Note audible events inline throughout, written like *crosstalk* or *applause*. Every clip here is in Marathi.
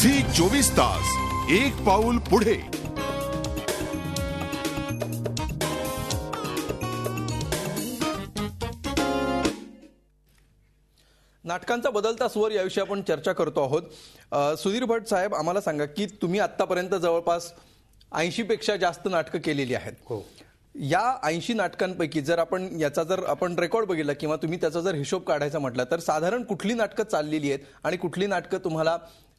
झी चोवीस तास एक पाऊल पुढे नाटकांचा बदलता स्वर याविषयी आपण चर्चा करतो आहोत सुधीर भट साहेब आम्हाला सांगा की तुम्ही आतापर्यंत जवळपास पेक्षा जास्त नाटकं केलेली आहेत हो या ऐंशी नाटकांपैकी जर आपण याचा जर आपण रेकॉर्ड बघितला किंवा तुम्ही त्याचा जर हिशोब काढायचा म्हटला तर साधारण कुठली नाटकं चाललेली आहेत आणि कुठली नाटकं तुम्हाला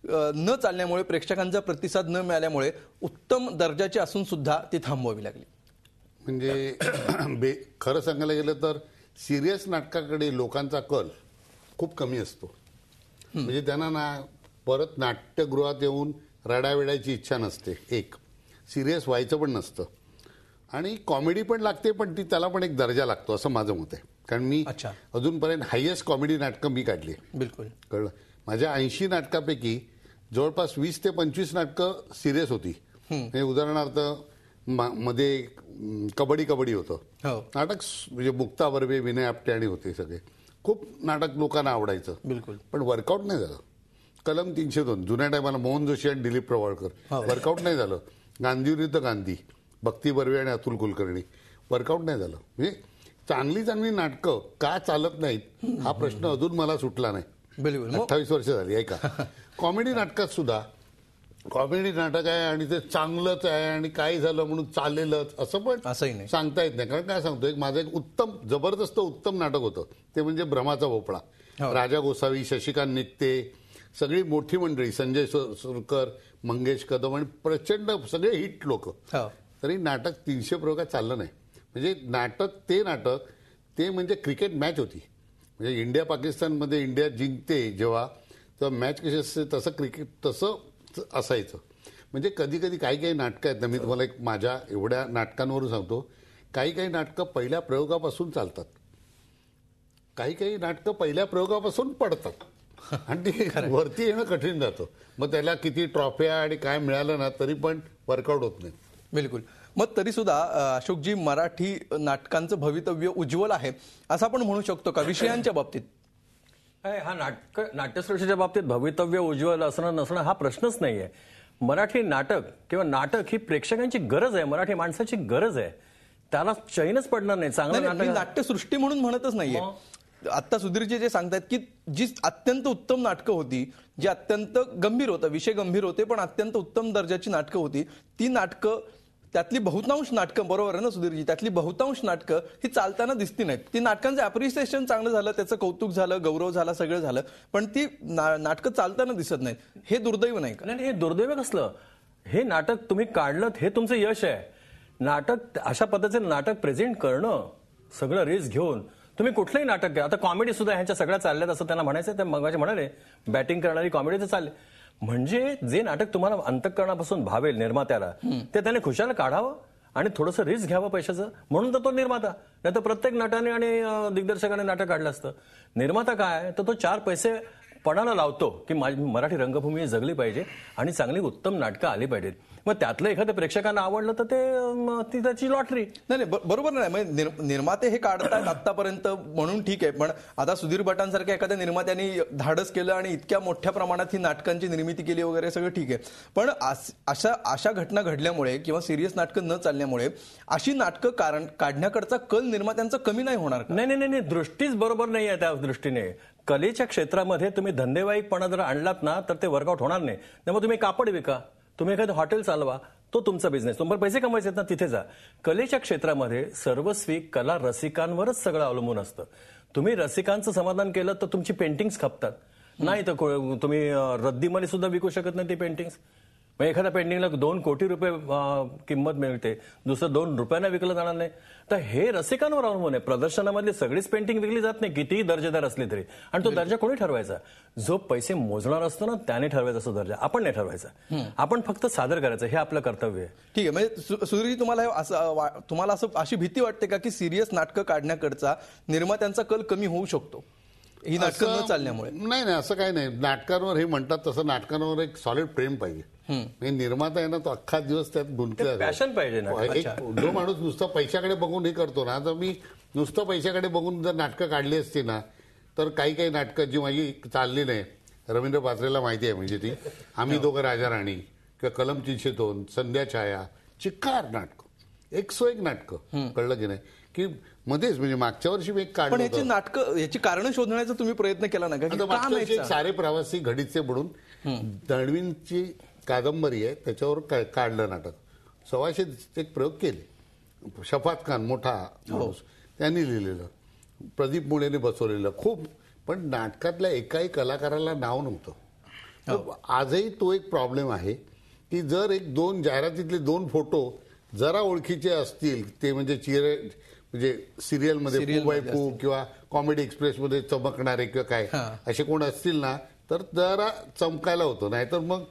न चालल्यामुळे प्रेक्षकांचा प्रतिसाद न मिळाल्यामुळे उत्तम दर्जाची असून सुद्धा ती थांबवावी लागली म्हणजे *clears throat* बे खरं सांगायला गेलं तर सिरियस नाटकाकडे लोकांचा कल खूप कमी असतो म्हणजे त्यांना ना परत नाट्यगृहात येऊन रडाविडायची इच्छा नसते एक सिरियस व्हायचं पण नसतं आणि कॉमेडी पण लागते पण ती त्याला पण एक दर्जा लागतो असं माझं मत आहे कारण मी अजूनपर्यंत हायेस्ट कॉमेडी नाटकं मी काढली बिलकुल कळलं माझ्या ऐंशी नाटकापैकी जवळपास वीस ते पंचवीस नाटकं सिरियस होती म्हणजे उदाहरणार्थ मध्ये कबड्डी कबड्डी होतं हो. नाटक म्हणजे मुक्ता बर्वे विनय आपटे आणि होते सगळे खूप नाटक लोकांना आवडायचं बिलकुल पण वर्कआउट नाही झालं कलम तीनशे दोन जुन्या टायमाला मोहन जोशी आणि दिलीप प्रवाळकर वर्कआउट हो. नाही झालं गांधी गांधी भक्ती बर्वे आणि अतुल कुलकर्णी वर्कआउट नाही झालं म्हणजे चांगली चांगली नाटकं का चालत नाहीत हा प्रश्न अजून मला सुटला नाही अठ्ठावीस वर्ष झाली ऐका *laughs* कॉमेडी नाटकात सुद्धा कॉमेडी नाटक आहे आणि ते चांगलंच आहे आणि काय झालं म्हणून चाललेलंच असं पण असंही नाही सांगता येत नाही कारण काय सांगतो एक माझं एक उत्तम जबरदस्त उत्तम नाटक होतं ते म्हणजे भ्रमाचा भोपळा हो. राजा गोसावी शशिकांत नित्ते सगळी मोठी मंडळी संजय सुरकर मंगेश कदम आणि प्रचंड सगळे हिट लोक हो. तरी नाटक तीनशे प्रयोगात चाललं नाही म्हणजे नाटक ते नाटक ते म्हणजे क्रिकेट मॅच होती म्हणजे इंडिया पाकिस्तानमध्ये इंडिया जिंकते जेव्हा तर मॅच कशी असते तसं क्रिकेट तसं असायचं म्हणजे कधी कधी काही काही नाटकं आहेत ना मी तुम्हाला एक माझ्या एवढ्या नाटकांवरून सांगतो काही काही नाटकं पहिल्या प्रयोगापासून चालतात काही काही नाटकं पहिल्या प्रयोगापासून पडतात *laughs* आणि वरती येणं कठीण जातं मग त्याला किती ट्रॉफ्या आणि काय मिळालं ना तरी पण वर्कआउट होत नाही बिलकुल मग तरी सुद्धा अशोकजी मराठी नाटकांचं भवितव्य उज्ज्वल आहे असं आपण म्हणू शकतो का विषयांच्या बाबतीत हा नाटक नाट्यसृष्टीच्या बाबतीत भवितव्य उज्ज्वल असणं नसणं हा प्रश्नच नाहीये मराठी नाटक किंवा नाटक ही प्रेक्षकांची गरज आहे मराठी माणसाची गरज आहे त्याला चैनच पडणार नाही चांगलं नाट्यसृष्टी म्हणून म्हणतच नाहीये आत्ता सुधीरजी जे सांगतायत की जी अत्यंत उत्तम नाटकं होती जी अत्यंत गंभीर होतं विषय गंभीर होते पण अत्यंत उत्तम दर्जाची नाटकं होती ती नाटकं त्यातली बहुतांश नाटकं बरोबर आहे ना सुधीरजी त्यातली बहुतांश नाटकं ही चालताना दिसती नाहीत ती नाटकांचं ॲप्रिसिएशन चांगलं झालं त्याचं कौतुक झालं गौरव झाला सगळं झालं पण ती नाटकं चालताना दिसत नाहीत हे दुर्दैव नाही का हे दुर्दैव कसलं हे नाटक तुम्ही काढलं हे तुमचं यश आहे नाटक अशा पद्धतीचे नाटक प्रेझेंट करणं सगळं रेस घेऊन तुम्ही कुठलंही नाटक घ्या आता कॉमेडी सुद्धा ह्यांच्या सगळ्या चालल्यात असं त्यांना म्हणायचं ते मग म्हणाले बॅटिंग करणारी कॉमेडीचं तर चालली म्हणजे जे नाटक तुम्हाला अंतकरणापासून भावेल निर्मात्याला ते त्याने खुशाला काढावं आणि थोडस रिस्क घ्यावं पैशाचं म्हणून तर तो निर्माता नाही तर प्रत्येक नटाने आणि दिग्दर्शकाने नाटक काढलं असतं निर्माता काय तर तो चार पैसे पणाला लावतो की माझी मराठी रंगभूमी जगली पाहिजे आणि चांगली उत्तम नाटकं आली पाहिजेत मग त्यातलं एखाद्या प्रेक्षकांना आवडलं तर ते त्याची लॉटरी नाही नाही बरोबर नाही म्हणजे निर्माते हे काढतात आतापर्यंत म्हणून ठीक आहे पण आता सुधीर भटांसारख्या एखाद्या निर्मात्यांनी धाडस केलं आणि इतक्या मोठ्या प्रमाणात ही नाटकांची निर्मिती केली वगैरे सगळं ठीक आहे पण अशा अशा घटना घडल्यामुळे किंवा सिरियस नाटकं न चालल्यामुळे अशी नाटकं कारण काढण्याकडचा कल निर्मात्यांचा कमी नाही होणार नाही नाही नाही दृष्टीच बरोबर नाही आहे त्या दृष्टीने कलेच्या क्षेत्रामध्ये तुम्ही धंदेवाईकपणा जर आणलात ना तर ते वर्कआउट होणार नाही त्यामुळे तुम्ही कापड विका तुम्ही एखादं हॉटेल चालवा तो तुमचा बिझनेस तुम्हाला पैसे कमवायचे आहेत ना तिथे जा कलेच्या क्षेत्रामध्ये सर्वस्वी कला रसिकांवरच सगळं अवलंबून असतं तुम्ही रसिकांचं समाधान केलं तर तुमची पेंटिंग्स खपतात नाही तर तुम्ही रद्दीमध्ये सुद्धा विकू शकत नाही ती पेंटिंग्स मग एखाद्या पेंटिंगला दोन कोटी रुपये किंमत मिळते दुसरं दोन रुपयांना विकलं जाणार नाही तर हे रसिकांवर अवलंबून आहे प्रदर्शनामधली सगळीच पेंटिंग विकली जात नाही कितीही दर्जेदार असली तरी आणि तो दर्जा कोणी ठरवायचा जो पैसे मोजणार असतो ना त्याने ठरवायचा असतो दर्जा आपण नाही ठरवायचा आपण फक्त सादर करायचं हे आपलं कर्तव्य आहे ठीक आहे म्हणजे सुधीरजी तुम्हाला असं तुम्हाला असं अशी भीती वाटते का की सिरियस नाटकं काढण्याकडचा निर्मात्यांचा कल कमी होऊ शकतो ही नाटकं चालल्यामुळे नाही नाही असं काही नाही नाटकांवर हे म्हणतात तसं नाटकांवर एक सॉलिड प्रेम पाहिजे म्हणजे निर्माता आहे ना तो अख्खा दिवस त्यात गुंतला पाहिजे हो, ना जो माणूस नुसतं पैशाकडे बघून हे करतो ना तर मी नुसतं पैशाकडे बघून जर नाटकं काढली असती ना तर काही काही नाटकं जी माझी चालली नाही रवींद्र पात्रेला माहिती आहे म्हणजे ती आम्ही हो. दोघं राजा राणी किंवा कलम तीनशे दोन संध्या छाया चिक्कार नाटकं एक सो एक नाटकं कळलं की नाही की मध्येच म्हणजे मागच्या वर्षी मी पण याची नाटकं याची कारण शोधण्याचा तुम्ही प्रयत्न केला ना सारे प्रवासी घडीचे म्हणून दळवींची कादंबरी आहे त्याच्यावर काढलं नाटक सव्वाशे एक प्रयोग केले शफात खान मोठा हो. माणूस त्यांनी लिहिलेलं प्रदीप मुळेने बसवलेलं खूप पण नाटकातल्या एकाही कलाकाराला नाव नव्हतं हो. आजही तो एक प्रॉब्लेम आहे की जर एक दोन जाहिरातीतले दोन फोटो जरा ओळखीचे असतील ते म्हणजे चिरे म्हणजे सिरियलमध्ये बाय पू किंवा कॉमेडी एक्सप्रेसमध्ये चमकणारे किंवा काय असे कोण असतील ना तर जरा चमकायला नाही नाहीतर मग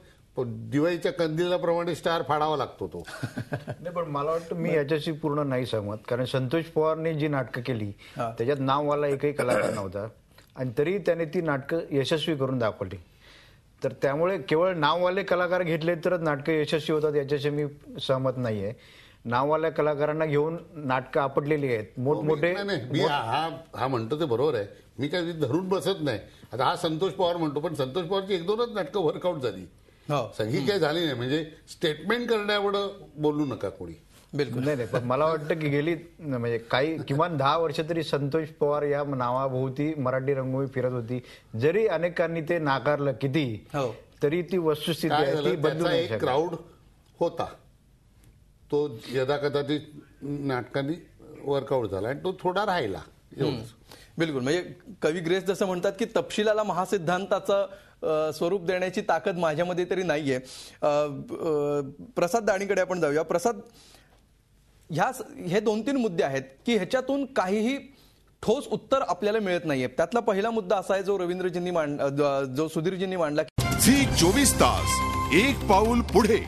दिवाळीच्या कंदिलाप्रमाणे स्टार फाडावा लागतो तो *laughs* नाही पण मला वाटतं मी याच्याशी पूर्ण नाही सहमत कारण संतोष पवारने जी नाटकं केली त्याच्यात नाववाला एकही कलाकार नव्हता आणि तरी त्याने ती नाटकं यशस्वी करून दाखवली तर त्यामुळे केवळ नाववाले कलाकार घेतले तरच नाटकं यशस्वी होतात याच्याशी मी सहमत नाही नावाल्या कलाकारांना घेऊन नाटकं आपटलेली आहेत हो, मोठमोठे मी हा हा म्हणतो ते बरोबर आहे मी काय धरून बसत नाही आता हा संतोष पवार म्हणतो पण संतोष पवारची एक दोनच नाटकं वर्कआउट झाली हो. सगळी काही झाली नाही म्हणजे स्टेटमेंट करण्याएवढं बोलू नका कोणी बिलकुल नाही नाही पण मला वाटतं की गेली म्हणजे काही किमान दहा वर्ष तरी संतोष पवार या नावाभोवती मराठी रंगभूमी फिरत होती जरी अनेकांनी ते नाकारलं किती हो. तरी ती वस्तुस्थिती नाही क्राऊड होता तो यदाकदाचित नाटकांनी वर्कआउट झाला आणि तो थोडा राहिला बिलकुल म्हणजे कवी ग्रेस जसं म्हणतात की तपशिलाला महासिद्धांताचं स्वरूप देण्याची ताकद माझ्यामध्ये तरी नाहीये प्रसाद दाणीकडे आपण जाऊया प्रसाद ह्या हे दोन तीन मुद्दे आहेत की ह्याच्यातून काहीही ठोस उत्तर आपल्याला मिळत नाहीये त्यातला पहिला मुद्दा असा आहे जो रवींद्रजींनी मांड जो सुधीरजींनी मांडला चोवीस तास एक पाऊल पुढे